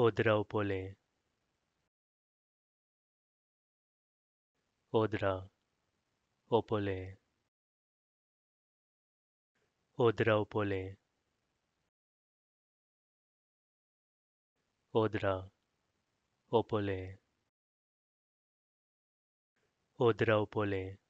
ओद्रा उपोले ओद्रा ओपोले ओद्रा ओपोले ओद्रा उपोले ओद्रा उपोले